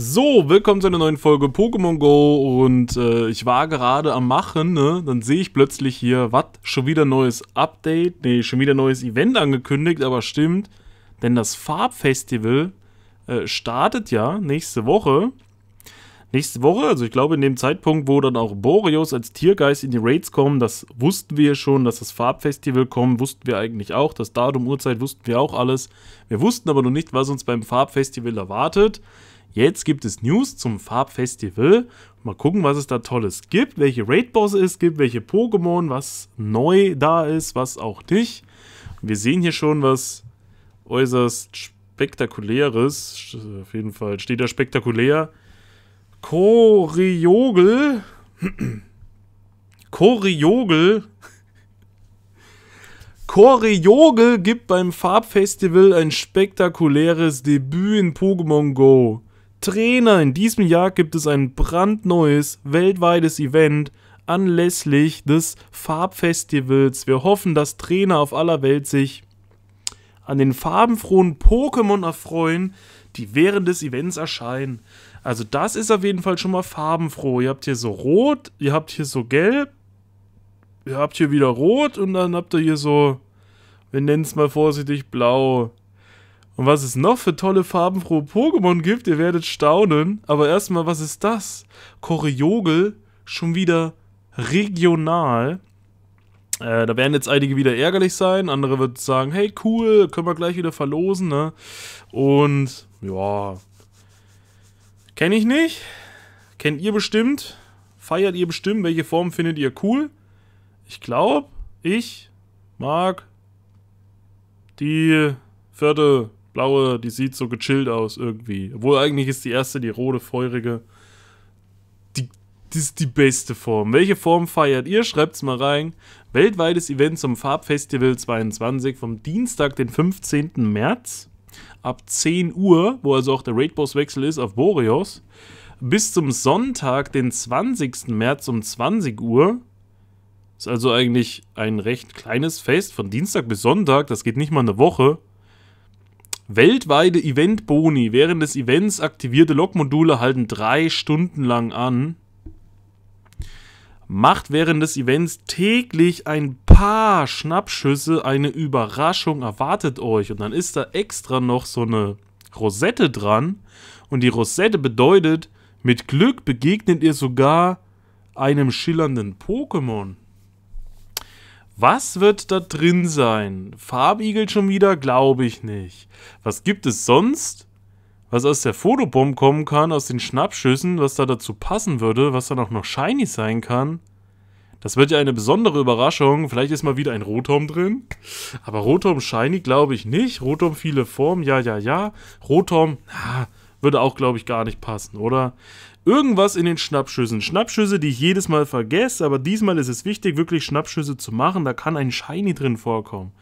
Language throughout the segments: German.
So, willkommen zu einer neuen Folge Pokémon Go und äh, ich war gerade am Machen, ne? Dann sehe ich plötzlich hier, was? Schon wieder neues Update? Ne, schon wieder neues Event angekündigt, aber stimmt. Denn das Farbfestival äh, startet ja nächste Woche. Nächste Woche, also ich glaube in dem Zeitpunkt, wo dann auch Boreos als Tiergeist in die Raids kommen, das wussten wir schon, dass das Farbfestival kommt, wussten wir eigentlich auch. Das Datum, Uhrzeit wussten wir auch alles. Wir wussten aber noch nicht, was uns beim Farbfestival erwartet. Jetzt gibt es News zum Farbfestival. Mal gucken, was es da Tolles gibt, welche Raid-Bosse es gibt, welche Pokémon, was neu da ist, was auch nicht. Wir sehen hier schon was äußerst spektakuläres. Auf jeden Fall steht da spektakulär. Koriogel. Koriogel. Koriogel gibt beim Farbfestival ein spektakuläres Debüt in Pokémon Go. Trainer. In diesem Jahr gibt es ein brandneues weltweites Event anlässlich des Farbfestivals. Wir hoffen, dass Trainer auf aller Welt sich an den farbenfrohen Pokémon erfreuen, die während des Events erscheinen. Also das ist auf jeden Fall schon mal farbenfroh. Ihr habt hier so rot, ihr habt hier so gelb, ihr habt hier wieder rot und dann habt ihr hier so, wir nennen es mal vorsichtig, blau. Und was es noch für tolle farbenfrohe Pokémon gibt, ihr werdet staunen. Aber erstmal, was ist das? Koryogel, schon wieder regional. Äh, da werden jetzt einige wieder ärgerlich sein, andere wird sagen, hey cool, können wir gleich wieder verlosen, ne? Und ja, kenne ich nicht, kennt ihr bestimmt, feiert ihr bestimmt, welche Form findet ihr cool? Ich glaube, ich mag die vierte blaue, die sieht so gechillt aus irgendwie. Obwohl eigentlich ist die erste, die rote, feurige, die, das ist die beste Form. Welche Form feiert ihr? Schreibt's mal rein. Weltweites Event zum Farbfestival 22 vom Dienstag, den 15. März ab 10 Uhr, wo also auch der Raid Boss Wechsel ist auf Boreos, bis zum Sonntag, den 20. März um 20 Uhr. Ist also eigentlich ein recht kleines Fest von Dienstag bis Sonntag, das geht nicht mal eine Woche. Weltweite Event-Boni. Während des Events aktivierte Logmodule halten drei Stunden lang an. Macht während des Events täglich ein paar Schnappschüsse. Eine Überraschung erwartet euch. Und dann ist da extra noch so eine Rosette dran. Und die Rosette bedeutet, mit Glück begegnet ihr sogar einem schillernden Pokémon. Was wird da drin sein? Farbigel schon wieder? Glaube ich nicht. Was gibt es sonst? Was aus der Fotobomb kommen kann, aus den Schnappschüssen, was da dazu passen würde, was dann auch noch shiny sein kann. Das wird ja eine besondere Überraschung. Vielleicht ist mal wieder ein Rotom drin. Aber Rotom shiny glaube ich nicht. Rotom viele Formen, ja, ja, ja. Rotom, ah, würde auch, glaube ich, gar nicht passen, oder? Irgendwas in den Schnappschüssen. Schnappschüsse, die ich jedes Mal vergesse, aber diesmal ist es wichtig, wirklich Schnappschüsse zu machen. Da kann ein Shiny drin vorkommen.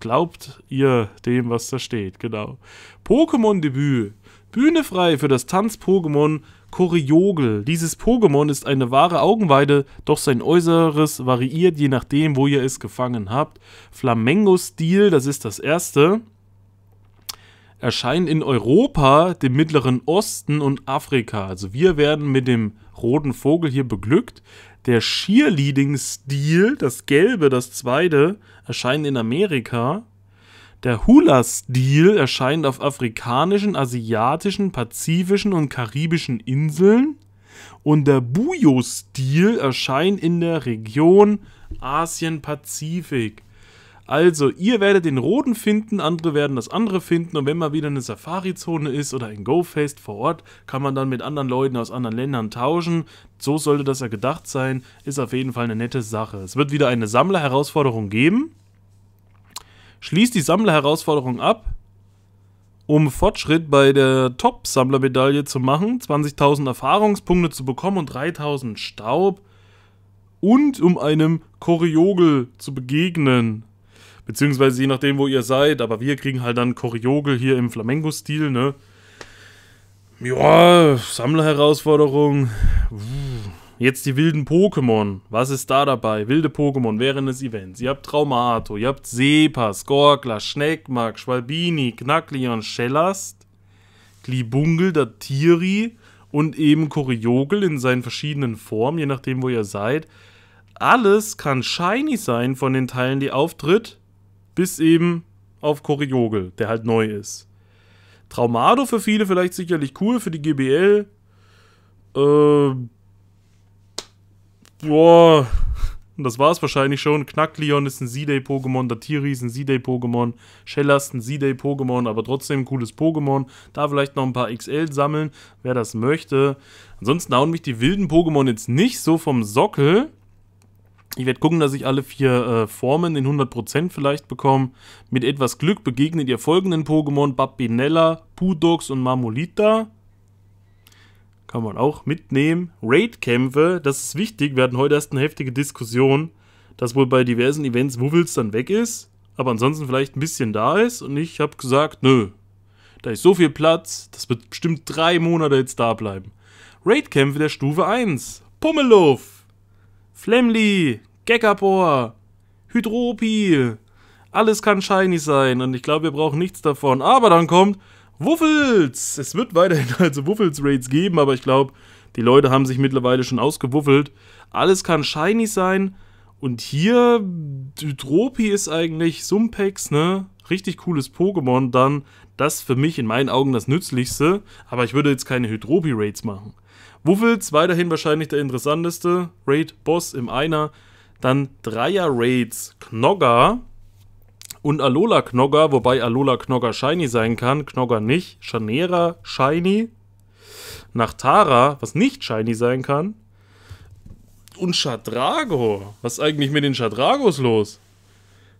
Glaubt ihr dem, was da steht, genau. Pokémon-Debüt. Bühne frei für das Tanz-Pokémon Koriogel. Dieses Pokémon ist eine wahre Augenweide, doch sein Äußeres variiert je nachdem, wo ihr es gefangen habt. Flamengo-Stil, das ist das erste erscheinen in Europa, dem Mittleren Osten und Afrika. Also wir werden mit dem roten Vogel hier beglückt. Der Cheerleading-Stil, das gelbe, das zweite, erscheint in Amerika. Der Hula-Stil erscheint auf afrikanischen, asiatischen, pazifischen und karibischen Inseln. Und der Bujo-Stil erscheint in der Region Asien-Pazifik. Also, ihr werdet den roten finden, andere werden das andere finden und wenn mal wieder eine Safari-Zone ist oder ein Go-Fest vor Ort, kann man dann mit anderen Leuten aus anderen Ländern tauschen. So sollte das ja gedacht sein. Ist auf jeden Fall eine nette Sache. Es wird wieder eine Sammler-Herausforderung geben. Schließt die Sammler-Herausforderung ab, um Fortschritt bei der Top-Sammlermedaille zu machen, 20.000 Erfahrungspunkte zu bekommen und 3.000 Staub und um einem Koriogel zu begegnen. Beziehungsweise je nachdem, wo ihr seid, aber wir kriegen halt dann Koriogel hier im Flamenco-Stil, ne? Ja, Sammlerherausforderung. Jetzt die wilden Pokémon. Was ist da dabei? Wilde Pokémon während des Events. Ihr habt Traumato, ihr habt Sepas, Gorgler, Schneckmark, Schwalbini, Knacklion, Schellast, Glibungel, Datiri und eben Koriogel in seinen verschiedenen Formen, je nachdem, wo ihr seid. Alles kann shiny sein von den Teilen, die auftritt. Bis eben auf Koryoge, der halt neu ist. Traumado für viele vielleicht sicherlich cool, für die GBL. Äh, boah, das war's wahrscheinlich schon. Knackleon ist ein Z-Day-Pokémon, Datiri ist ein Z-Day-Pokémon, Shellast ein Z-Day-Pokémon, aber trotzdem ein cooles Pokémon. Da vielleicht noch ein paar XL sammeln, wer das möchte. Ansonsten hauen mich die wilden Pokémon jetzt nicht so vom Sockel. Ich werde gucken, dass ich alle vier äh, Formen in 100% vielleicht bekomme. Mit etwas Glück begegnet ihr folgenden Pokémon Babinella, Pudox und Marmolita. Kann man auch mitnehmen. Raid-Kämpfe, das ist wichtig. Wir hatten heute erst eine heftige Diskussion, dass wohl bei diversen Events Wuffels dann weg ist, aber ansonsten vielleicht ein bisschen da ist. Und ich habe gesagt, nö, da ist so viel Platz, das wird bestimmt drei Monate jetzt da bleiben. Raid-Kämpfe der Stufe 1. Pummeluff. Flemly, Gekapor, Hydropi, alles kann shiny sein und ich glaube, wir brauchen nichts davon. Aber dann kommt Wuffels. Es wird weiterhin also Wuffels-Raids geben, aber ich glaube, die Leute haben sich mittlerweile schon ausgewuffelt. Alles kann shiny sein und hier Hydropi ist eigentlich Sumpex, ne? Richtig cooles Pokémon, dann das für mich in meinen Augen das nützlichste, aber ich würde jetzt keine Hydropi-Raids machen. Wuffels weiterhin wahrscheinlich der interessanteste Raid-Boss im Einer. Dann Dreier-Raids Knogger und Alola Knogger, wobei Alola Knogger shiny sein kann, Knogger nicht. Chanera shiny. Nachtara, was nicht shiny sein kann. Und Shadrago. Was ist eigentlich mit den Shadragos los?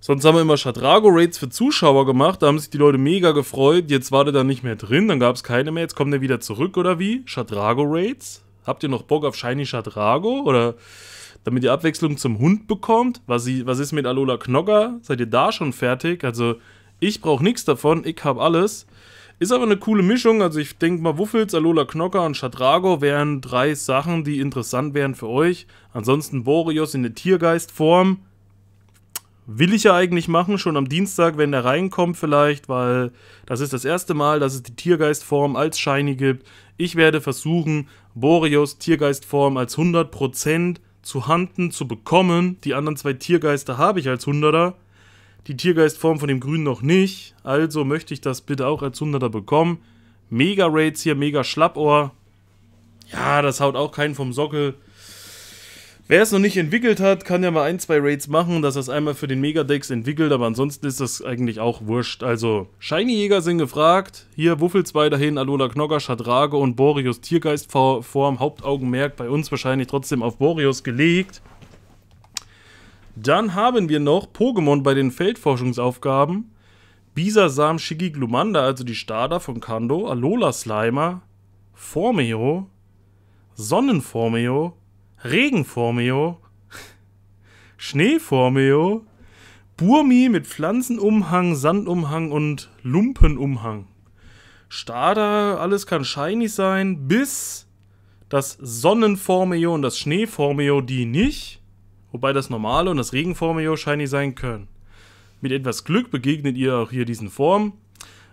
Sonst haben wir immer Shadrago-Raids für Zuschauer gemacht, da haben sich die Leute mega gefreut. Jetzt war der da nicht mehr drin, dann gab es keine mehr, jetzt kommt der wieder zurück oder wie? Shadrago-Raids? Habt ihr noch Bock auf Shiny Shadrago? Oder damit ihr Abwechslung zum Hund bekommt. Was, was ist mit Alola Knogger? Seid ihr da schon fertig? Also, ich brauche nichts davon, ich habe alles. Ist aber eine coole Mischung. Also, ich denke mal, Wuffels, Alola Knocker und Shadrago wären drei Sachen, die interessant wären für euch. Ansonsten Boreos in der Tiergeistform. Will ich ja eigentlich machen, schon am Dienstag, wenn der reinkommt vielleicht, weil das ist das erste Mal, dass es die Tiergeistform als Shiny gibt. Ich werde versuchen, Boreos Tiergeistform als 100% zu handen, zu bekommen. Die anderen zwei Tiergeister habe ich als Hunderter. Die Tiergeistform von dem Grünen noch nicht. Also möchte ich das bitte auch als Hunderter bekommen. Mega Raids hier, mega Schlappohr. Ja, das haut auch keinen vom Sockel. Wer es noch nicht entwickelt hat, kann ja mal ein, zwei Raids machen, dass er es einmal für den Megadex entwickelt, aber ansonsten ist das eigentlich auch wurscht. Also, Shiny-Jäger sind gefragt. Hier Wuffels weiterhin, Alola Knogger, Schadrage und Boreus Tiergeist vorm Hauptaugenmerk bei uns wahrscheinlich trotzdem auf Boreus gelegt. Dann haben wir noch Pokémon bei den Feldforschungsaufgaben. Bisasam Shigiglumanda, also die Starter von Kando, Alola Slimer, Formeo, Sonnenformeo, Regenformeo, Schneeformeo, Burmi mit Pflanzenumhang, Sandumhang und Lumpenumhang. Stader, alles kann shiny sein, bis das Sonnenformeo und das Schneeformeo die nicht, wobei das normale und das Regenformeo shiny sein können. Mit etwas Glück begegnet ihr auch hier diesen Formen.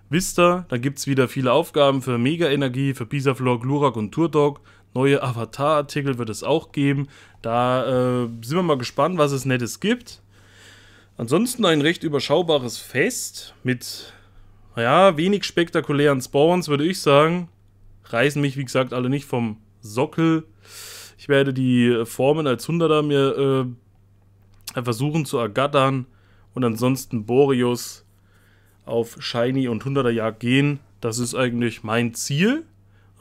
Wisst ihr, da gibt es wieder viele Aufgaben für Mega-Energie, für Pisaflor, Glurak und Turtok. Neue Avatar-Artikel wird es auch geben. Da äh, sind wir mal gespannt, was es Nettes gibt. Ansonsten ein recht überschaubares Fest mit, naja, wenig spektakulären Spawns, würde ich sagen. Reißen mich, wie gesagt, alle nicht vom Sockel. Ich werde die Formen als Hunderter mir äh, versuchen zu ergattern. Und ansonsten Boreos auf Shiny und 100er Jagd gehen. Das ist eigentlich mein Ziel.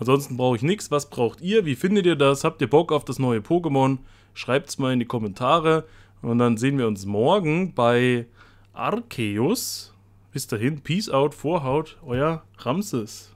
Ansonsten brauche ich nichts. Was braucht ihr? Wie findet ihr das? Habt ihr Bock auf das neue Pokémon? Schreibt es mal in die Kommentare. Und dann sehen wir uns morgen bei Arceus. Bis dahin, Peace out, Vorhaut, euer Ramses.